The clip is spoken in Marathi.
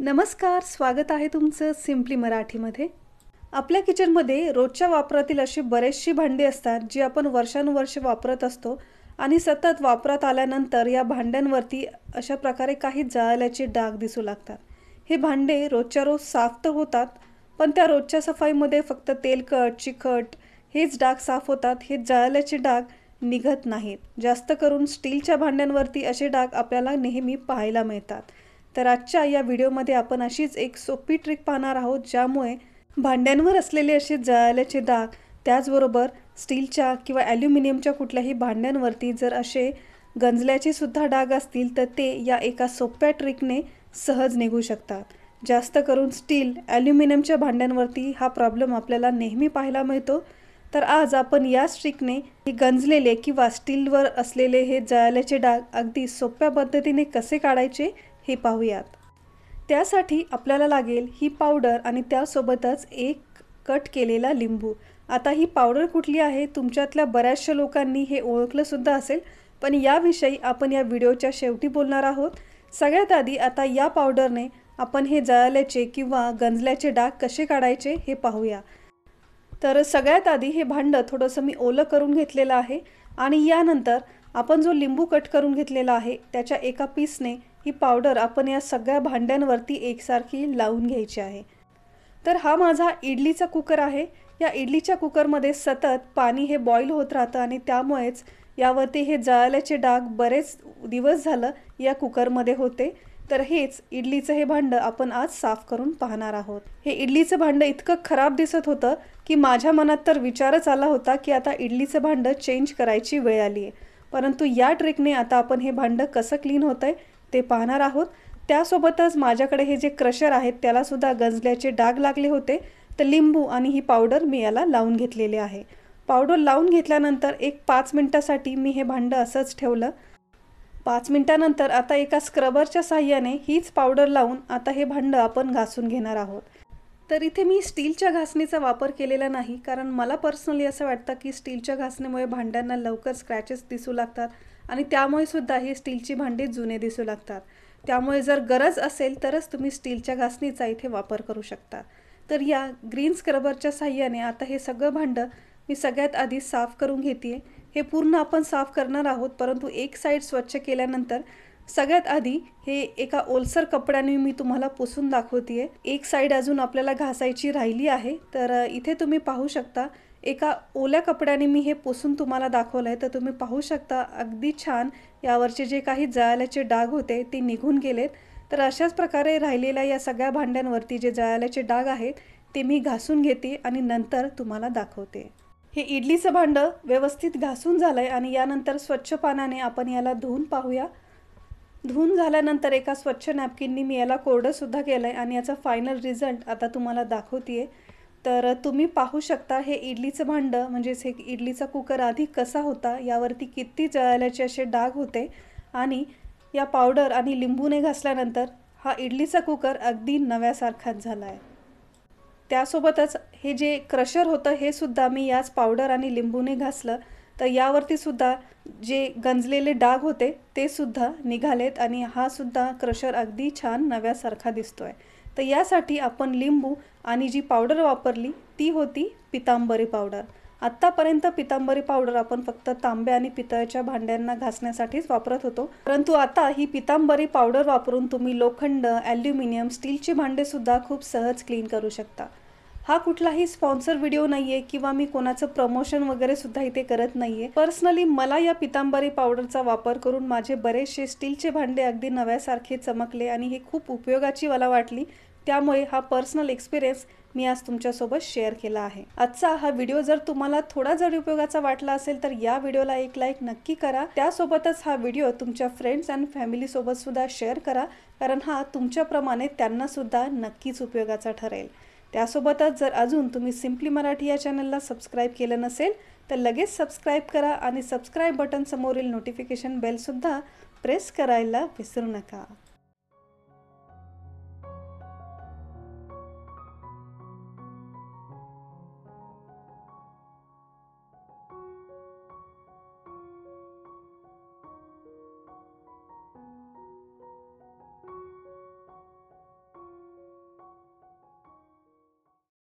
नमस्कार स्वागत आहे तुमचं सिम्पली मराठीमध्ये आपल्या किचनमध्ये रोजच्या वापरातील अशी बरेचशी भांडी असतात जी आपण वर्षानुवर्ष वापरत असतो आणि सतत वापरात आल्यानंतर या भांड्यांवरती अशा प्रकारे काही जळाल्याचे डाग दिसू लागतात हे भांडे रोजच्या रोज साफ तर होतात पण त्या रोजच्या सफाईमध्ये फक्त तेलकट चिखट हेच डाग साफ होतात हे जळाल्याचे डाग निघत नाहीत जास्त करून स्टीलच्या भांड्यांवरती असे डाग आपल्याला नेहमी पाहायला मिळतात तर आजच्या या व्हिडिओमध्ये आपण अशीच एक सोपी ट्रिक पाहणार आहोत ज्यामुळे भांड्यांवर असलेले असे जळाल्याचे डाग त्याचबरोबर स्टीलच्या किंवा ॲल्युमिनियमच्या कुठल्याही भांड्यांवरती जर असे गंजल्याचे सुद्धा डाग असतील तर ते या एका सोप्या ट्रिकने सहज निघू शकतात जास्त करून स्टील ॲल्युमिनियमच्या भांड्यांवरती हा प्रॉब्लेम आपल्याला नेहमी पाहायला मिळतो तर आज आपण या हे गंजलेले किंवा स्टीलवर असलेले हे जळाल्याचे डाग अगदी सोप्या पद्धतीने कसे काढायचे हे पाहूयात त्यासाठी आपल्याला लागेल ही पावडर आणि त्यासोबतच एक कट केलेला लिंबू आता ही पावडर कुठली आहे तुमच्यातल्या बऱ्याचशा लोकांनी हे ओळखलंसुद्धा असेल पण याविषयी आपण या व्हिडिओच्या शेवटी बोलणार आहोत सगळ्यात आधी आता या पावडरने आपण हे जळाल्याचे किंवा गंजल्याचे डाग कसे काढायचे हे पाहूया तर सगळ्यात आधी हे भांडं थोडंसं मी ओलं करून घेतलेलं आहे आणि यानंतर आपण जो लिंबू कट करून घेतलेला आहे त्याच्या एका पीसने ही पावडर आपण या सगळ्या भांड्यांवरती एकसारखी लावून घ्यायची आहे तर हा माझा इडलीचा कुकर आहे या इडलीच्या कुकरमध्ये सतत पाणी हे बॉईल होत राहतं आणि त्यामुळेच यावरती हे जळाल्याचे डाग बरेच दिवस झालं या कुकरमध्ये होते तर हेच इडलीचं हे भांडं आपण आज साफ करून पाहणार आहोत हे इडलीचं भांडं इतकं खराब दिसत होतं की माझ्या मनात तर विचारच आला होता की आता इडलीचं भांडं चेंज करायची वेळ आली आहे परंतु या ट्रिकने आता आपण हे भांडं कसं क्लीन होतंय आहे ते पाहणार आहोत त्यासोबतच माझ्याकडे हे जे क्रशर आहेत त्याला सुद्धा गंजल्याचे डाग लागले होते तर लिंबू आणि ही पावडर मी याला लावून घेतलेली आहे पावडर लावून घेतल्यानंतर एक पाच मिनटासाठी मी हे भांड असंच ठेवलं पाच मिनटानंतर आता एका स्क्रबरच्या साह्याने हीच पावडर लावून आता हे भांड आपण घासून घेणार आहोत तर इथे मी स्टीलच्या घासणीचा वापर केलेला नाही कारण मला पर्सनली असं वाटतं की स्टीलच्या घासणीमुळे भांड्यांना लवकर स्क्रॅचेस दिसू लागतात आणि त्यामुळे सुद्धा ही स्टीलची भांडी जुने दिसू लागतात त्यामुळे जर गरज असेल तरच तुम्ही स्टीलच्या घासणीचा इथे वापर करू शकता तर या ग्रीन स्क्रबरच्या साह्याने आता हे सगळं भांडं मी सगळ्यात आधी साफ करून घेते हे पूर्ण आपण साफ करणार आहोत परंतु एक साईड स्वच्छ केल्यानंतर सगळ्यात आधी हे एका ओलसर कपड्याने मी तुम्हाला पुसून दाखवते एक साईड अजून आपल्याला घासायची राहिली आहे तर इथे तुम्ही पाहू शकता एका ओल्या कपड्याने मी हे पुसून तुम्हाला दाखवलं आहे तर तुम्ही पाहू शकता अगदी छान यावरचे जे काही जळाल्याचे डाग होते ते निघून गेलेत तर अशाच प्रकारे राहिलेल्या या सगळ्या भांड्यांवरती जे जळाल्याचे डाग आहेत ते मी घासून घेते आणि नंतर तुम्हाला दाखवते हे इडलीचं भांडं व्यवस्थित घासून झालं आहे आणि यानंतर स्वच्छ पानाने आपण याला धुवून पाहूया धुवून झाल्यानंतर एका स्वच्छ नॅपकिननी मी याला कोरडंसुद्धा केलं आहे आणि याचा फायनल रिझल्ट आता तुम्हाला दाखवते आहे तर तुम्ही पाहू शकता हे इडलीचं भांडं म्हणजेच हे इडलीचा कुकर आधी कसा होता यावरती किती जळाल्याचे असे डाग होते आणि या पावडर आणि लिंबूने घासल्यानंतर हा इडलीचा कुकर अगदी नव्यासारखाच झाला आहे त्यासोबतच हे जे क्रशर होतं हे सुद्धा मी याच पावडर आणि लिंबूने घासलं तर यावरती सुद्धा जे गंजलेले डाग होते ते सुद्धा निघालेत आणि हा सुद्धा क्रशर अगदी छान नव्यासारखा दिसतो आहे तर यासाठी आपण लिंबू आणि जी पावडर वापरली ती होती पितांबरी पावडर आत्तापर्यंत पितांबरी पावडर आपण फक्त तांबे आणि पितळ्याच्या भांड्यांना घासण्यासाठीच वापरत होतो परंतु आता ही पितांबरी पावडर वापरून तुम्ही लोखंड ॲल्युमिनियम स्टीलची भांडेसुद्धा खूप सहज क्लीन करू शकता हा कुठलाही स्पॉन्सर व्हिडिओ नाहीये किंवा मी कोणाचं प्रमोशन वगैरे सुद्धा इथे करत नाहीये पर्सनली मला या पितांबरी पावडरचा वापर करून माझे बरेचसे स्टीलचे भांडे अगदी नव्यासारखे चमकले आणि हे खूप उपयोगाची मला वाटली त्यामुळे हा पर्सनल एक्सपिरियन्स मी आज तुमच्यासोबत शेअर केला आहे आजचा हा व्हिडिओ जर तुम्हाला थोडा जरी उपयोगाचा वाटला असेल तर या व्हिडिओला एक लाईक नक्की करा त्यासोबतच हा व्हिडिओ तुमच्या फ्रेंड्स अँड फॅमिलीसोबत सुद्धा शेअर करा कारण हा तुमच्याप्रमाणे त्यांना सुद्धा नक्कीच उपयोगाचा ठरेल त्यासोबतच जर अजून तुम्ही सिम्पली मराठी या चॅनलला सबस्क्राईब केलं नसेल तर लगेच सबस्क्राईब करा आणि सबस्क्राईब बटनसमोरील नोटिफिकेशन बेलसुद्धा प्रेस करायला विसरू नका